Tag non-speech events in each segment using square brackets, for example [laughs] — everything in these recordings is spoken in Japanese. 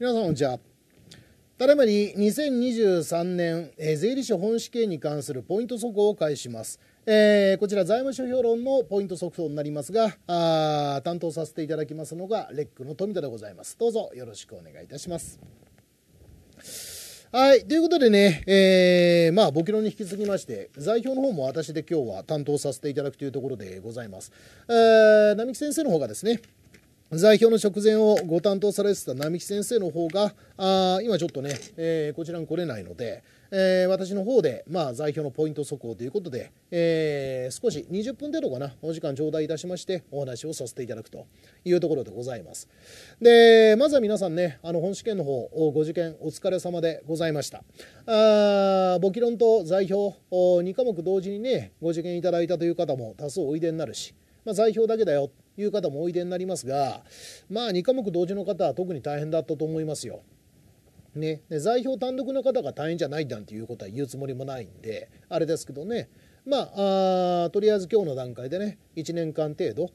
皆さんこんにちは。ただいまに2023年、えー、税理士本試験に関するポイント速報を開始します。えー、こちら財務諸評論のポイント速報になりますがあ担当させていただきますのがレックの富田でございますどうぞよろしくお願いいたしますはいということでね、えー、まあ、ボキロに引き続きまして、代表の方も私で今日は担当させていただくというところでございます。えー、並木先生の方がですね、在表の直前をご担当されてた並木先生の方があ今ちょっとね、えー、こちらに来れないので、えー、私の方で、まあ、在表のポイント速報ということで、えー、少し20分程度かなお時間頂戴いたしましてお話をさせていただくというところでございますでまずは皆さんねあの本試験の方ご受験お疲れ様でございましたあ簿記論と在表2科目同時にねご受験いただいたという方も多数おいでになるし、まあ、在表だけだよいう方もおいでになりますが、まあ、2科目同時の方は特に大変だったと思いますよ。ね、で代表単独の方が大変じゃないなんていうことは言うつもりもないんであれですけどねまああとりあえず今日の段階でね1年間程度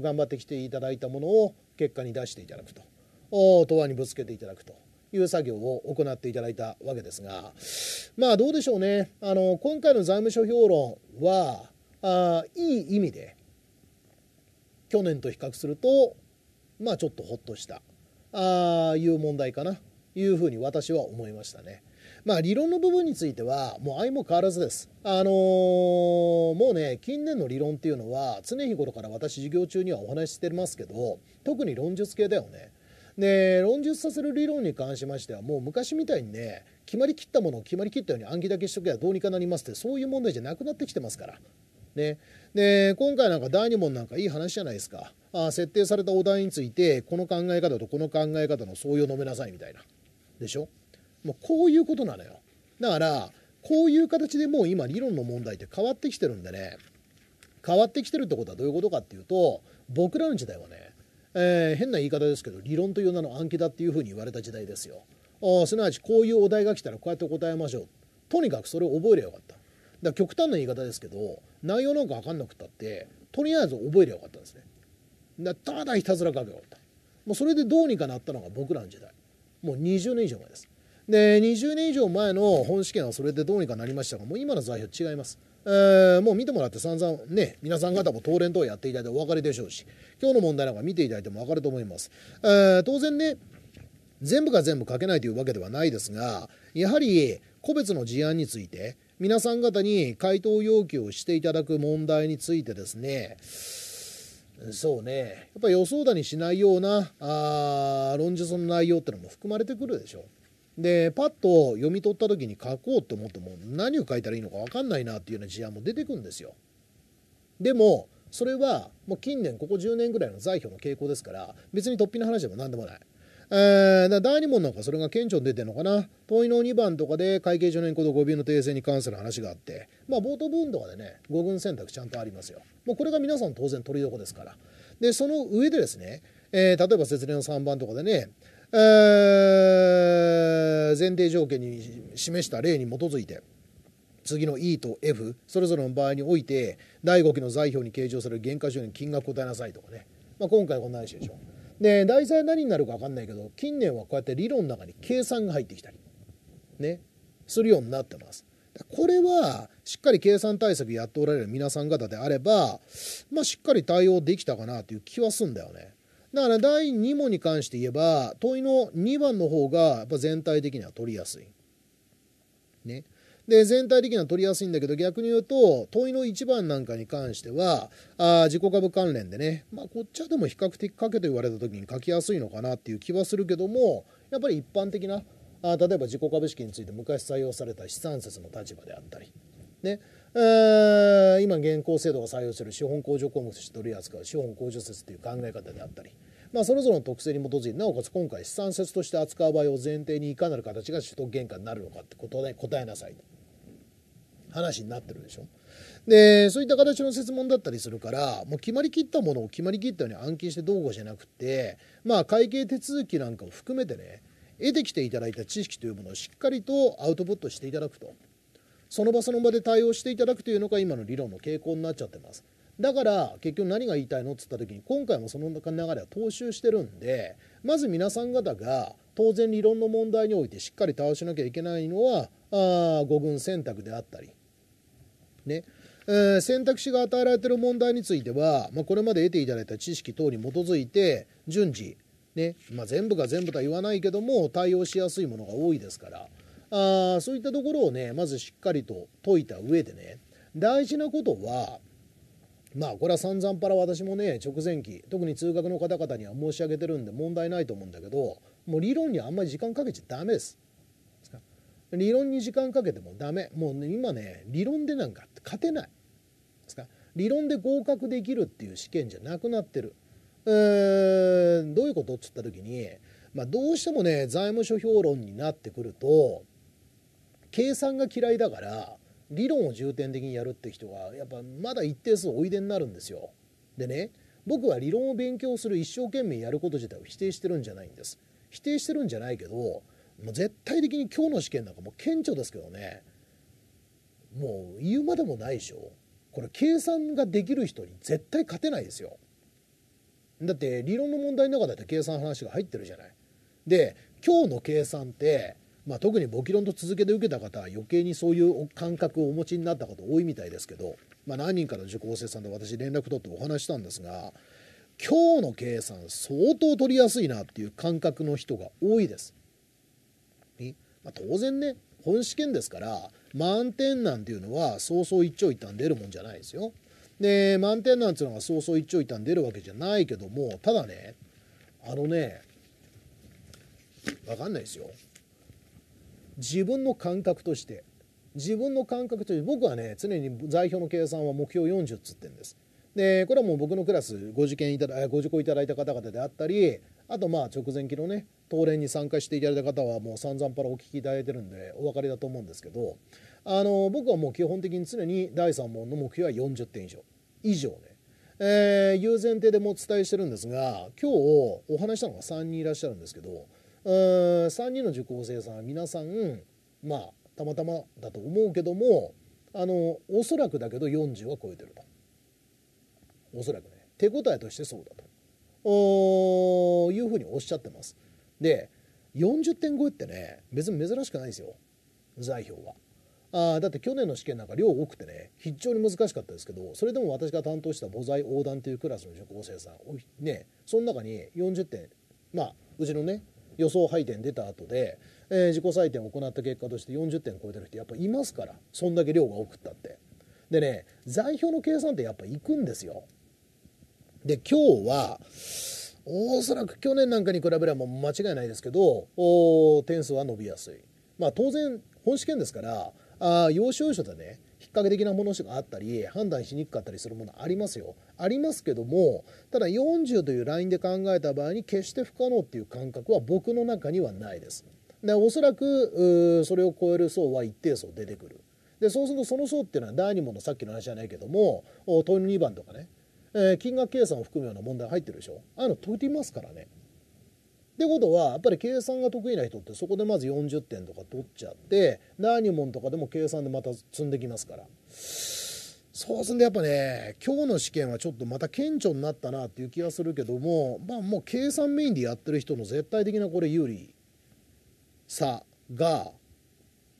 頑張ってきていただいたものを結果に出していただくと答案にぶつけていただくという作業を行っていただいたわけですがまあどうでしょうねあの今回の財務諸評論はあいい意味で去年と比較すると、まあ、ちょっとほっとしたああいう問題かないうふうに私は思いましたね。まあ、理論の部分については、もう相も変わらずです。あのー、もうね、近年の理論っていうのは、常日頃から私、授業中にはお話ししてますけど、特に論述系だよね。で、論述させる理論に関しましては、もう昔みたいにね、決まりきったものを決まりきったように暗記だけしとけばどうにかなりますって、そういう問題じゃなくなってきてますから。ね。で、今回なんか第2問なんかいい話じゃないですか。あ設定されたお題について、この考え方とこの考え方の相違を述べなさいみたいな。でしょもうこういうことなのよ。だから、こういう形でもう今理論の問題って変わってきてるんでね、変わってきてるってことはどういうことかっていうと、僕らの時代はね、えー、変な言い方ですけど、理論という名の暗記だっていうふうに言われた時代ですよ。あすなわちこういうお題が来たらこうやって答えましょう。とにかくそれを覚えればよかった。だ極端な言い方ですけど内容なんか分かんなくったってとりあえず覚えりゃよかったんですねだただひたすら書けばよかったもうそれでどうにかなったのが僕らの時代もう20年以上前ですで20年以上前の本試験はそれでどうにかなりましたがもう今の材料違いますえー、もう見てもらって散々ね皆さん方も当連等やっていただいてお分かりでしょうし今日の問題なんか見ていただいても分かると思います、えー、当然ね全部が全部書けないというわけではないですがやはり個別の事案について皆さん方に回答要求をしていただく問題についてですね、そうね、やっぱ予想だにしないようなあ論述の内容ってのも含まれてくるでしょ。で、パッと読み取った時に書こうって思っても何を書いたらいいのか分かんないなっていうような事案も出てくるんですよ。でも、それはもう近年ここ10年ぐらいの財票の傾向ですから別に突飛な話でも何でもない。えー、第2問なんかそれが顕著に出てるのかな問いの2番とかで会計上の行動語尾の訂正に関する話があって、まあ、冒頭部分とかでね語群選択ちゃんとありますよもうこれが皆さん当然取りどこですからでその上でですね、えー、例えば説明の3番とかでね、えー、前提条件に示した例に基づいて次の E と F それぞれの場合において第5期の財表に計上される減価償に金額を答えなさいとかね、まあ、今回こんな話でしょうで題材何になるか分かんないけど近年はこうやって理論の中に計算が入ってきたりねするようになってます。これはしっかり計算対策やっておられる皆さん方であれば、まあ、しっかり対応できたかなという気はすんだよね。だから第2問に関して言えば問いの2番の方がやっぱ全体的には取りやすい。ね。で、全体的には取りやすいんだけど、逆に言うと、問いの1番なんかに関しては、あ自己株関連でね、まあ、こっちはでも比較的書けと言われた時に書きやすいのかなっていう気はするけども、やっぱり一般的な、あ例えば自己株式について昔採用された資産説の立場であったり、ね、ー、今現行制度が採用する資本控除項目として取り扱う資本控除説という考え方であったり、まあ、それぞれの特性に基づいてなおかつ今回資産説として扱う場合を前提にいかなる形が取得原価になるのかってことで答えなさいと。話になってるでしょ。でそういった形の設問だったりするからもう決まりきったものを決まりきったように暗記してどうこうじゃなくて、まあ、会計手続きなんかを含めてね得てきていただいた知識というものをしっかりとアウトプットしていただくとその場その場で対応していただくというのが今の理論の傾向になっちゃってますだから結局何が言いたいのっつった時に今回もその流れは踏襲してるんでまず皆さん方が当然理論の問題においてしっかり対応しなきゃいけないのはあ5軍選択であったりねえー、選択肢が与えられている問題については、まあ、これまで得ていただいた知識等に基づいて順次、ねまあ、全部が全部とは言わないけども対応しやすいものが多いですからあそういったところをねまずしっかりと解いた上でね大事なことはまあこれは散々パラ私もね直前期特に通学の方々には申し上げてるんで問題ないと思うんだけどもう理論にあんまり時間かけちゃダメです。理論に時間かけてもダメもう、ね、今ね理論でなんか勝てないですか理論で合格できるっていう試験じゃなくなってる、うー、どういうことっつった時に、まあ、どうしてもね財務諸評論になってくると計算が嫌いだから理論を重点的にやるって人がやっぱまだ一定数おいでになるんですよ。でね僕は理論を勉強する一生懸命やること自体を否定してるんじゃないんです。否定してるんじゃないけどもう絶対的に今日の試験なんかもう顕著ですけどねもう言うまでもないでしょこれ計算ができる人に絶対勝てないですよだって理論の問題の中だって計算話が入ってるじゃないで今日の計算ってまあ、特に簿記論と続けて受けた方は余計にそういう感覚をお持ちになったこと多いみたいですけど、まあ、何人かの受講生さんと私連絡取ってお話したんですが今日の計算相当取りやすいなっていう感覚の人が多いです。まあ、当然ね本試験ですから満点なんていうのはそうそう一長一短出るもんじゃないですよ。で満点なんていうのがそうそう一長一短出るわけじゃないけどもただねあのね分かんないですよ。自分の感覚として自分の感覚として僕はね常に在表の計算は目標40っつってんです。でこれはもう僕のクラスご受験いただご受講いただいた方々であったりあとまあ直前期のね東連に参加していただいた方はもう散々パラお聞きいただいてるんでお分かりだと思うんですけどあの僕はもう基本的に常に第3問の目標は40点以上以上ね、えー、いう前提でもお伝えしてるんですが今日お話したのが3人いらっしゃるんですけどうん3人の受講生さんは皆さんまあたまたまだと思うけどもあのおそらくだけど40は超えてるとおそらくね手応えとしてそうだというふうにおっしゃってます。で、40点超えってね、別に珍しくないんですよ。財票は。あだって去年の試験なんか量多くてね非常に難しかったですけどそれでも私が担当した母材横断というクラスの受講生さんねその中に40点まあうちのね予想配点出た後で、えー、自己採点を行った結果として40点超えてる人やっぱいますからそんだけ量が多くったって。でね座標の計算ってやっぱいくんですよ。で今日はおそらく去年なんかに比べればもう間違いないですけどお点数は伸びやすい、まあ、当然本試験ですからあ要所要所でね引っ掛け的なものがあったり判断しにくかったりするものありますよありますけどもただ40というラインで考えた場合に決して不可能っていう感覚は僕の中にはないです。でおそらくそれを超える層は一定層出てくる。でそうするとその層っていうのは第2問のさっきの話じゃないけども問いの2番とかねえー、金額計算を含むような問題入ってるでしょああいうの解いきますからね。ってことはやっぱり計算が得意な人ってそこでまず40点とか取っちゃって何問とかでも計算でまた積んできますからそうすんでやっぱね今日の試験はちょっとまた顕著になったなっていう気がするけどもまあもう計算メインでやってる人の絶対的なこれ有利さが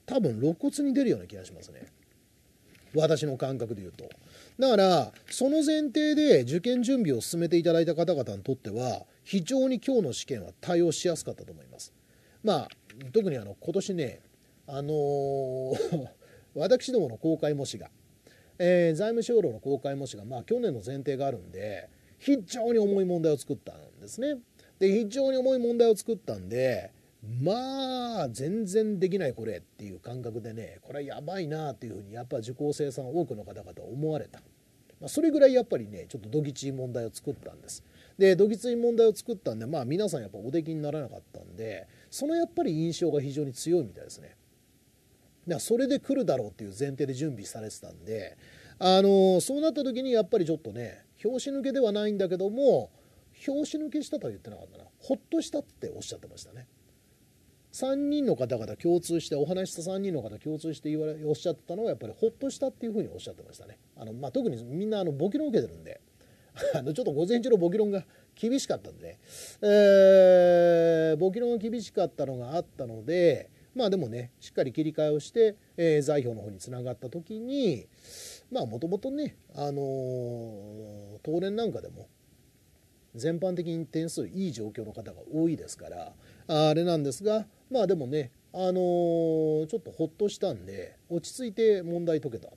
多分露骨に出るような気がしますね私の感覚で言うと。だから、その前提で受験準備を進めていただいた方々にとっては、非常に今日の試験は対応しやすかったと思います。まあ、特にあの今年ね、あのー、[laughs] 私どもの公開模試が、えー、財務省労の公開模試が、まあ、去年の前提があるんで、非常に重い問題を作ったんですね。で、非常に重い問題を作ったんで、まあ全然できないこれっていう感覚でねこれはやばいなっていうふうにやっぱ受講生さん多くの方々思われた、まあ、それぐらいやっぱりねちょっとどぎつい問題を作ったんですでどぎつい問題を作ったんでまあ皆さんやっぱお出来にならなかったんでそのやっぱり印象が非常に強いみたいですねだからそれで来るだろうっていう前提で準備されてたんであのそうなった時にやっぱりちょっとね拍子抜けではないんだけども拍子抜けしたとは言ってなかったなほっとしたっておっしゃってましたね3人の方々共通してお話しした3人の方共通して言われおっしゃったのはやっぱりほっとしたっていうふうにおっしゃってましたねあの、まあ、特にみんなあのボキロン受けてるんで [laughs] あのちょっと午前中のボキロンが厳しかったんでね、えー、ボキロンが厳しかったのがあったのでまあでもねしっかり切り替えをして、えー、財の方につながった時にまあもともとねあの東、連なんかでも全般的に点数いい状況の方が多いですからあれなんですがまあでもねあのー、ちょっとほっとしたんで落ち着いて問題解けた。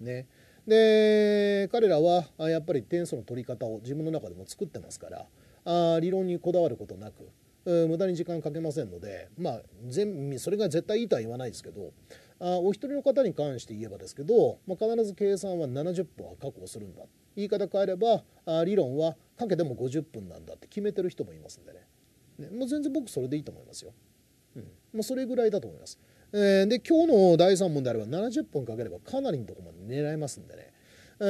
ね、で彼らはやっぱり点数の取り方を自分の中でも作ってますからあ理論にこだわることなく無駄に時間かけませんので、まあ、全それが絶対いいとは言わないですけどあお一人の方に関して言えばですけど、まあ、必ず計算は70分は確保するんだ言い方変えればあ理論はかけても50分なんだって決めてる人もいますんでねね、もう全然僕それでいいと思いますよ。うん、もうそれぐらいだと思います。えー、で、今日の第3問であれば70分かければかなりのとこまで狙えますんでね。え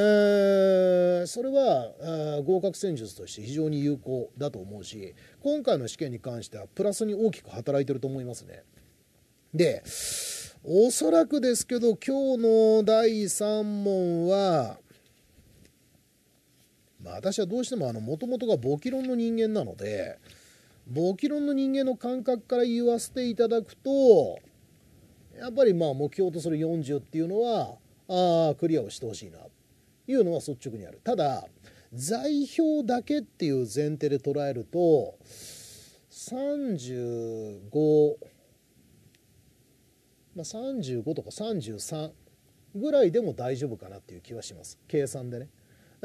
ー、それは合格戦術として非常に有効だと思うし今回の試験に関してはプラスに大きく働いてると思いますね。でおそらくですけど今日の第3問は、まあ、私はどうしてももともとが簿記論の人間なので、簿記論の人間の感覚から言わせていただくとやっぱりまあ目標とする40っていうのはああクリアをしてほしいなというのは率直にあるただ財表だけっていう前提で捉えると35まあ、35とか33ぐらいでも大丈夫かなっていう気はします計算でね。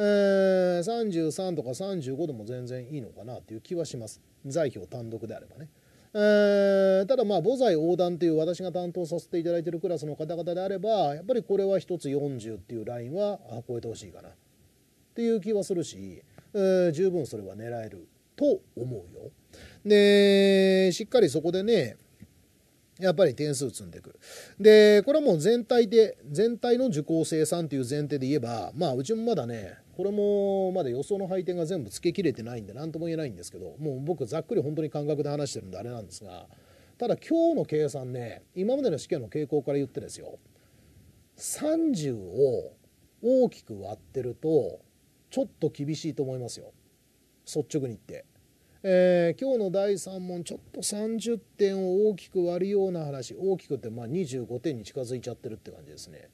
えー、33とか35でも全然いいのかなという気はします。在票単独であればね。えー、ただまあ母材横断という私が担当させていただいているクラスの方々であればやっぱりこれは1つ40っていうラインは超えてほしいかなっていう気はするし、えー、十分それは狙えると思うよ。でしっかりそこでねやっぱり点数積んでくる。で、これはもう全体で、全体の受講生産という前提で言えば、まあ、うちもまだね、これもまだ予想の配点が全部つけきれてないんで、何とも言えないんですけど、もう僕、ざっくり本当に感覚で話してるんで、あれなんですが、ただ、今日の計算ね、今までの試験の傾向から言ってですよ、30を大きく割ってると、ちょっと厳しいと思いますよ、率直に言って。えー、今日の第3問ちょっと30点を大きく割るような話大きくってまあ25点に近づいちゃってるって感じですね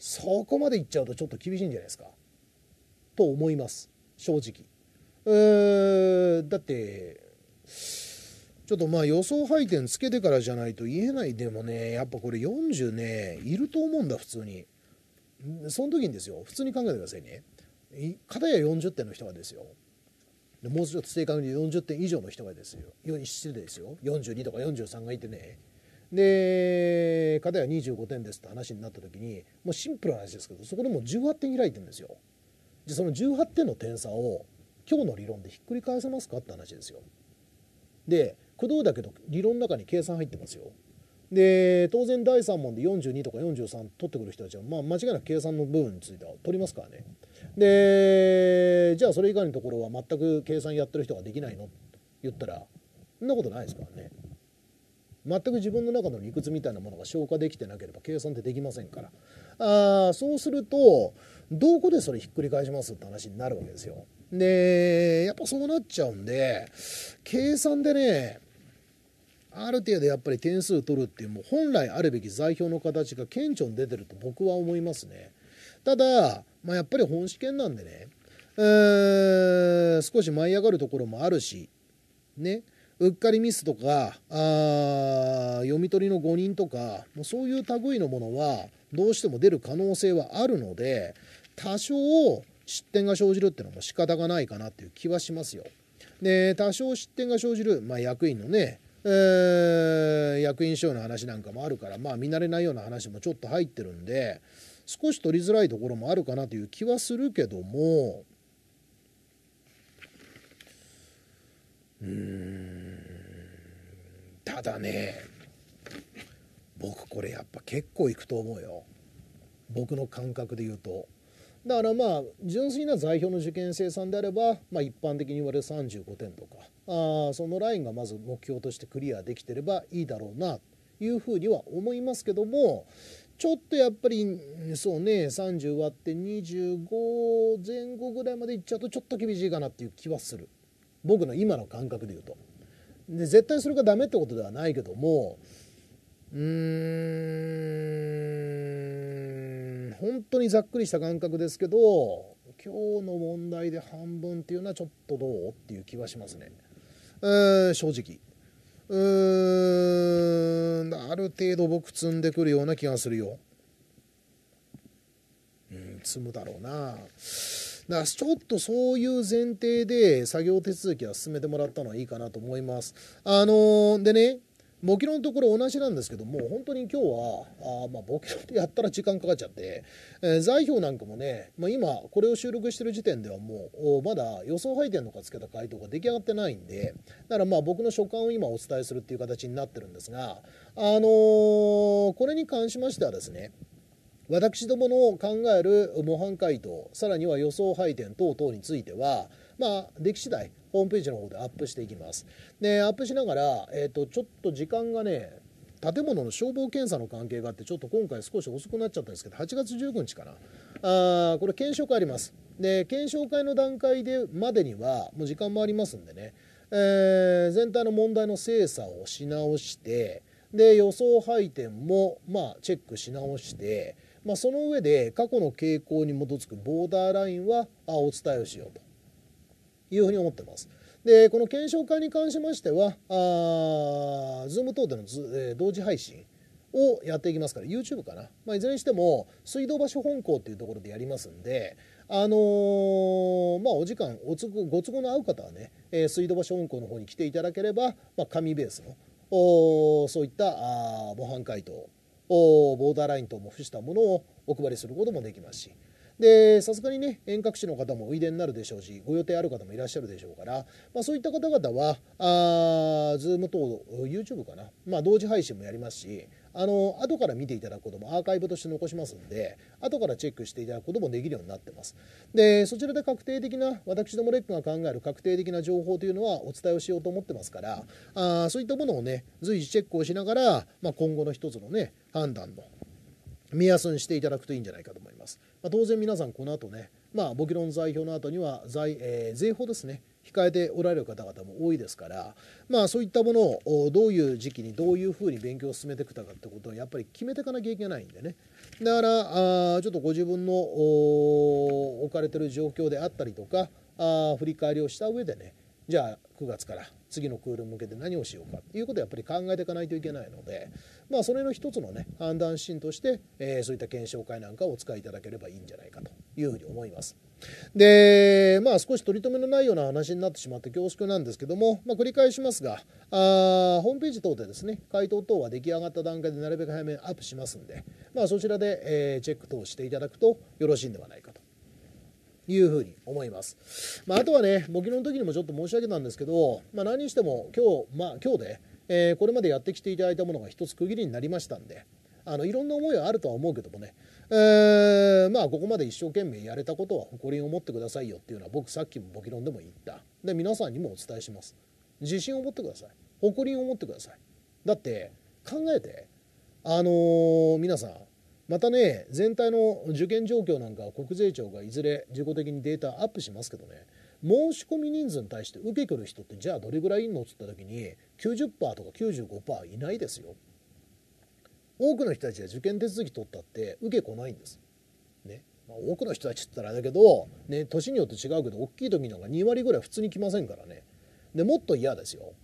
そこまでいっちゃうとちょっと厳しいんじゃないですかと思います正直、えー、だってちょっとまあ予想配点つけてからじゃないと言えないでもねやっぱこれ40ねいると思うんだ普通にその時にですよ普通に考えてくださいね片や40点の人がですよでもうちょっと正確に40点以上の人がですよ失礼ですよ42とか43がいてねで片や25点ですって話になった時にもうシンプルな話ですけどそこでもう18点開いてるんですよ。じその18点の点差を今日の理論でひっくり返せますかって話ですよ。で工藤だけど理論の中に計算入ってますよ。で当然第3問で42とか43取ってくる人たちは、まあ、間違いなく計算の部分については取りますからねでじゃあそれ以外のところは全く計算やってる人ができないのって言ったらそんなことないですからね全く自分の中の理屈みたいなものが消化できてなければ計算ってできませんからあそうするとどこでそれひっくり返しますって話になるわけですよでやっぱそうなっちゃうんで計算でねある程度やっぱり点数取るっていうもう本来あるべき代表の形が顕著に出てると僕は思いますね。ただ、まあ、やっぱり本試験なんでね、うー、少し舞い上がるところもあるし、ね、うっかりミスとかあ読み取りの誤認とかもうそういう類のものはどうしても出る可能性はあるので多少失点が生じるっていうのも仕方がないかなっていう気はしますよ。で多少失点が生じる、まあ、役員のねえ役員賞の話なんかもあるから、まあ、見慣れないような話もちょっと入ってるんで少し取りづらいところもあるかなという気はするけどもうんただね僕これやっぱ結構いくと思うよ僕の感覚で言うと。だからまあ純粋な在表の受験生さんであれば、まあ、一般的に言われる35点とかあそのラインがまず目標としてクリアできてればいいだろうなというふうには思いますけどもちょっとやっぱりそうね30割って25前後ぐらいまでいっちゃうとちょっと厳しいかなっていう気はする僕の今の感覚で言うと。で絶対それがダメってことではないけどもうーん本当にざっくりした感覚ですけど今日の問題で半分っていうのはちょっとどうっていう気はしますね、えー、正直うーんある程度僕積んでくるような気がするようん積むだろうなだからちょっとそういう前提で作業手続きは進めてもらったのはいいかなと思いますあのー、でねボキロンとこれ同じなんですけども、本当に今日は、あまあ、ボキロンってやったら時間かかっちゃって、えー、財なんかもね、まあ、今、これを収録してる時点ではもう、まだ予想配点とかつけた回答が出来上がってないんで、だからまあ僕の所感を今お伝えするっていう形になってるんですが、あのー、これに関しましてはですね、私どもの考える模範回答、さらには予想配点等々については、まあ、でき次第、ホームページの方でアップしていきます。で、アップしながら、えっ、ー、と、ちょっと時間がね、建物の消防検査の関係があって、ちょっと今回少し遅くなっちゃったんですけど、8月19日かな。あこれ、検証会あります。で、検証会の段階でまでには、もう時間もありますんでね、えー、全体の問題の精査をし直して、で、予想配点も、まあ、チェックし直して、まあ、その上で過去の傾向に基づくボーダーラインはお伝えをしようと。いうふうに思ってます。でこの検証会に関しましてはあ Zoom 等での、えー、同時配信をやっていきますから YouTube かな、まあ、いずれにしても水道橋本校っていうところでやりますんであのー、まあお時間おつご都合の合う方はね、えー、水道橋本校の方に来ていただければ、まあ、紙ベースのおそういったあ模範解答おボーダーライン等も付したものをお配りすることもできますしでさすがにね遠隔地の方もおいでになるでしょうしご予定ある方もいらっしゃるでしょうから、まあ、そういった方々はあ Zoom 等 YouTube かな、まあ、同時配信もやりますしあの後から見ていただくこともアーカイブとして残しますんで後からチェックしていただくこともできるようになってますでそちらで確定的な私どもレックが考える確定的な情報というのはお伝えをしようと思ってますからあそういったものをね随時チェックをしながら、まあ、今後の一つのね判断の目安にしていただくといいんじゃないかと思いますまあ、当然皆さんこの後ね、まあ、ボキロン代表の後には財、えー、税法ですね控えておられる方々も多いですから、まあ、そういったものをどういう時期にどういうふうに勉強を進めていくかってことをやっぱり決めていかなきゃいけないんでねだからあちょっとご自分の置かれてる状況であったりとかあ振り返りをした上でねじゃあ9月から次のクールに向けて何をしようかということをやっぱり考えていかないといけないので、まあ、それの一つのね判断指針として、えー、そういった検証会なんかをお使いいただければいいんじゃないかというふうに思います。でまあ少し取り留めのないような話になってしまって恐縮なんですけども、まあ、繰り返しますがあーホームページ等でですね回答等は出来上がった段階でなるべく早めにアップしますんで、まあ、そちらで、えー、チェック等していただくとよろしいんではないかいうふうに思います。まあ、あとはね、募金の時にもちょっと申し上げたんですけど、まあ、何にしても今日、まあ、今日で、えー、これまでやってきていただいたものが一つ区切りになりましたんで、あのいろんな思いはあるとは思うけどもね、えー、まあここまで一生懸命やれたことは誇りを持ってくださいよっていうのは僕さっきも募金論でも言ったで皆さんにもお伝えします自信を持ってください誇りを持ってくださいだって考えてあのー、皆さんまたね全体の受験状況なんかは国税庁がいずれ自己的にデータアップしますけどね申し込み人数に対して受け取る人ってじゃあどれぐらいいんのっつった時に90%とか95%いないですよ多くの人たちは受験手続き取ったって受けこないんですねまあ、多くの人たちって言ったらあれだけど、ね、年によって違うけど大きい時なんか2割ぐらい普通に来ませんからねでもっと嫌ですよ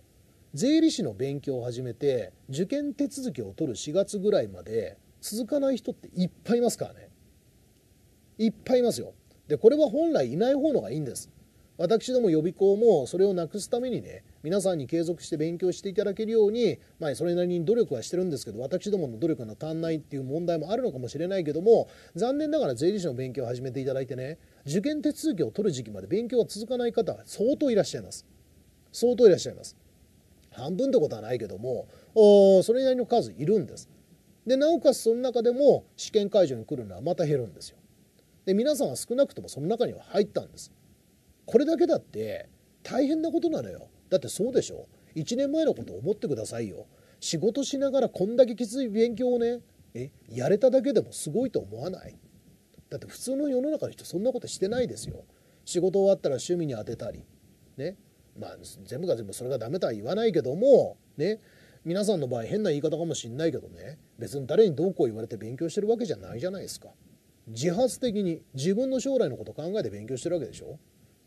税理士の勉強を始めて受験手続きを取る4月ぐらいまで続かない人っていっぱいいますからねいっぱいいますよでこれは本来いない方のがいいんです私ども予備校もそれをなくすためにね皆さんに継続して勉強していただけるように、まあ、それなりに努力はしてるんですけど私どもの努力が足んないっていう問題もあるのかもしれないけども残念ながら税理士の勉強を始めていただいてね受験手続きを取る時期まで勉強が続かない方は相当いらっしゃいます相当いらっしゃいます半分ってことはないけどもそれなりの数いるんですでなおかつその中でも試験会場に来るのはまた減るんですよで皆さんは少なくともその中には入ったんですこれだけだって大変なことなのよだってそうでしょ1年前のことを思ってくださいよ仕事しながらこんだけきつい勉強をねえやれただけでもすごいと思わないだって普通の世の中の人そんなことしてないですよ仕事終わったら趣味に当てたりねまあ全部が全部それがダメとは言わないけどもね皆さんの場合変な言い方かもしんないけどね別に誰にどうこう言われて勉強してるわけじゃないじゃないですか自発的に自分の将来のこと考えて勉強してるわけでしょ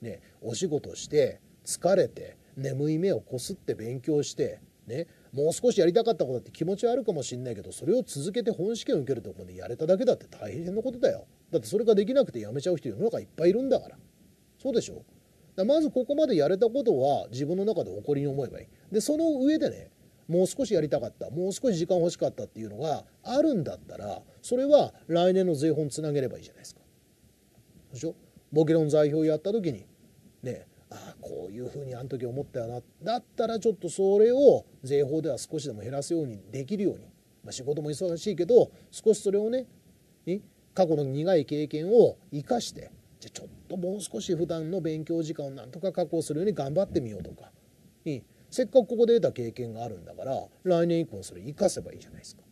ねお仕事して疲れて眠い目をこすって勉強してねもう少しやりたかったことって気持ちはあるかもしんないけどそれを続けて本試験受けるとこまでやれただけだって大変なことだよだってそれができなくてやめちゃう人世の中いっぱいいるんだからそうでしょだまずここまでやれたことは自分の中で誇りに思えばいいでその上でねもう少しやりたかったもう少し時間欲しかったっていうのがあるんだったらそれは来年の税本つなげればいいじゃないですか。でしょボケロン代表やった時にねああこういうふうにあの時思ったよなだったらちょっとそれを税法では少しでも減らすようにできるように、まあ、仕事も忙しいけど少しそれをね過去の苦い経験を生かしてじゃちょっともう少し普段の勉強時間をなんとか確保するように頑張ってみようとかにせっかくここで得た経験があるんだから来年以降それ生かせばいいじゃないですか。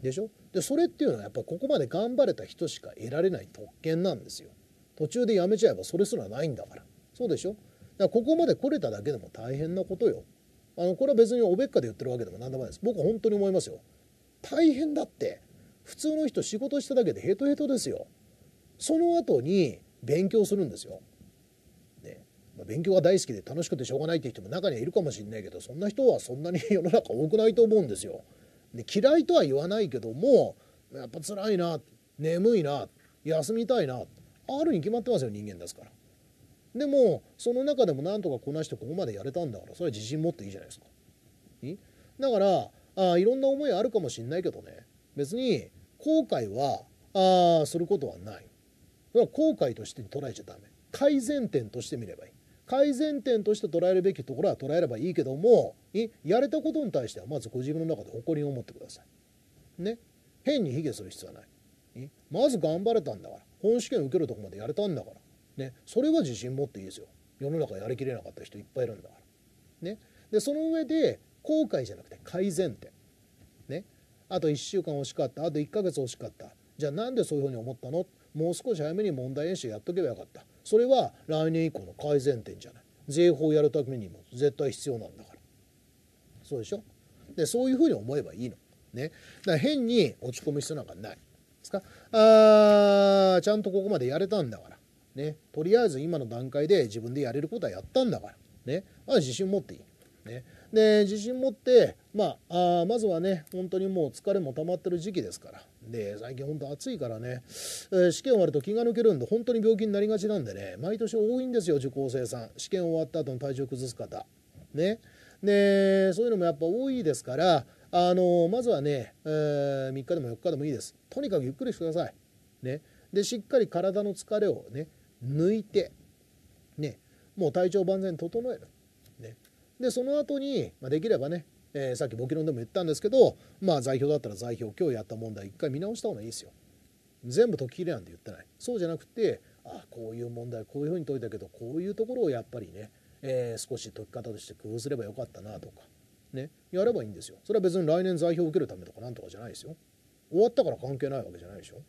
でしょでそれっていうのはやっぱここまで頑張れた人しか得られない特権なんですよ。途中でやめちゃえばそれすらないんだから。そうでしょだからここまで来れただけでも大変なことよ。あのこれは別におべっかで言ってるわけでも何でもないです。僕は本当に思いますよ。大変だって普通の人仕事しただけでヘトヘトですよ。その後に勉強するんですよ。まあ、勉強が大好きで楽しくてしょうがないって人も中にはいるかもしれないけどそんな人はそんなに [laughs] 世の中多くないと思うんですよ。で嫌いとは言わないけどもやっぱ辛いな眠いな休みたいなあるに決まってますよ人間ですから。でもその中でもなんとかこなしてここまでやれたんだからそれは自信持っていいじゃないですか。だからあいろんな思いあるかもしんないけどね別に後悔はあすることはない。それは後悔として捉えちゃダメ改善点として見ればいい。改善点として捉えるべきところは捉えればいいけどもやれたことに対してはまずご自分の中で誇りを持ってください。ね変に卑下する必要はない。まず頑張れたんだから本試験受けるとこまでやれたんだから、ね、それは自信持っていいですよ世の中やりきれなかった人いっぱいいるんだから。ね、でその上で後悔じゃなくて改善点。ね、あと1週間惜しかったあと1ヶ月惜しかったじゃあなんでそういうふうに思ったのもう少し早めに問題演習やっとけばよかったそれは来年以降の改善点じゃない税法をやるためにも絶対必要なんだからそうでしょでそういうふうに思えばいいのねだから変に落ち込む必要なんかないですかあーちゃんとここまでやれたんだからねとりあえず今の段階で自分でやれることはやったんだからねあ自信持っていいねで自信持って、まあ、あまずはね本当にもう疲れも溜まってる時期ですからで、最近ほんと暑いからね、えー、試験終わると気が抜けるんで、本当に病気になりがちなんでね、毎年多いんですよ、受講生さん。試験終わった後の体調崩す方。ね。で、そういうのもやっぱ多いですから、あのまずはね、えー、3日でも4日でもいいです。とにかくゆっくりしてください。ね。で、しっかり体の疲れをね、抜いて、ね、もう体調万全整える。ね。で、その後に、まあ、できればね、えー、さっき簿記論でも言ったんですけど、まあ、財表だったら財表今日やった問題一回見直した方がいいですよ。全部解ききれなんて言ってないそうじゃなくてあこういう問題こういうふうに解いたけどこういうところをやっぱりね、えー、少し解き方として工夫すればよかったなとか、ね、やればいいんですよそれは別に来年財表を受けるためとかなんとかじゃないですよ終わったから関係ないわけじゃないでしょ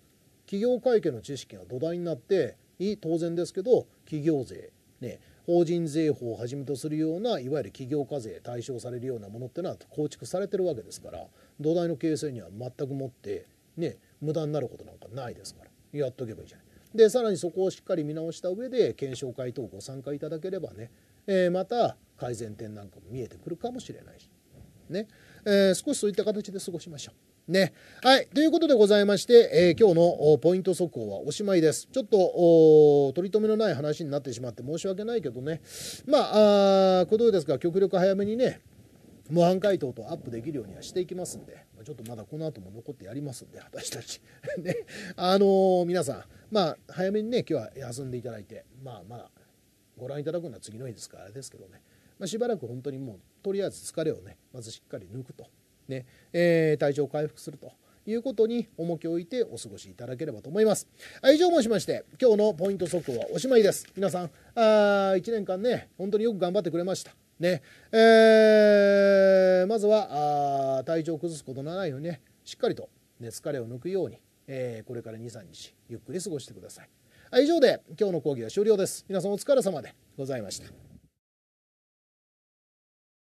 企業会計の知識が土台になっていい当然ですけど企業税ね法人税法をはじめとするようないわゆる企業課税対象されるようなものってのは構築されてるわけですから土台の形成には全くもってね無駄になることなんかないですからやっとけばいいじゃない。でさらにそこをしっかり見直した上で検証会等ご参加いただければね、えー、また改善点なんかも見えてくるかもしれないしね、えー、少しそういった形で過ごしましょう。ね。はい。ということでございまして、えー、今日のポイント速報はおしまいです。ちょっと、取り留めのない話になってしまって申し訳ないけどね。まあ、あ小峠ですが、極力早めにね、模範解答とアップできるようにはしていきますんで、ちょっとまだこの後も残ってやりますんで、私たち。[laughs] ね。あのー、皆さん、まあ、早めにね、今日は休んでいただいて、まあまあ、ご覧いただくのは次の日ですから、あれですけどね。まあ、しばらく本当にもう、とりあえず疲れをね、まずしっかり抜くと。ねえー、体調を回復すると。いうことに重きを置いてお過ごしいただければと思います。以上もしまして、今日のポイント速報はおしまいです。皆さん、あ1年間ね、本当によく頑張ってくれました。ね、えー、まずはあ体調を崩すことのないようにね、しっかりと、ね、疲れを抜くように、えー、これから2、3日、ゆっくり過ごしてください。以上で今日の講義は終了です。皆さんお疲れ様でございました。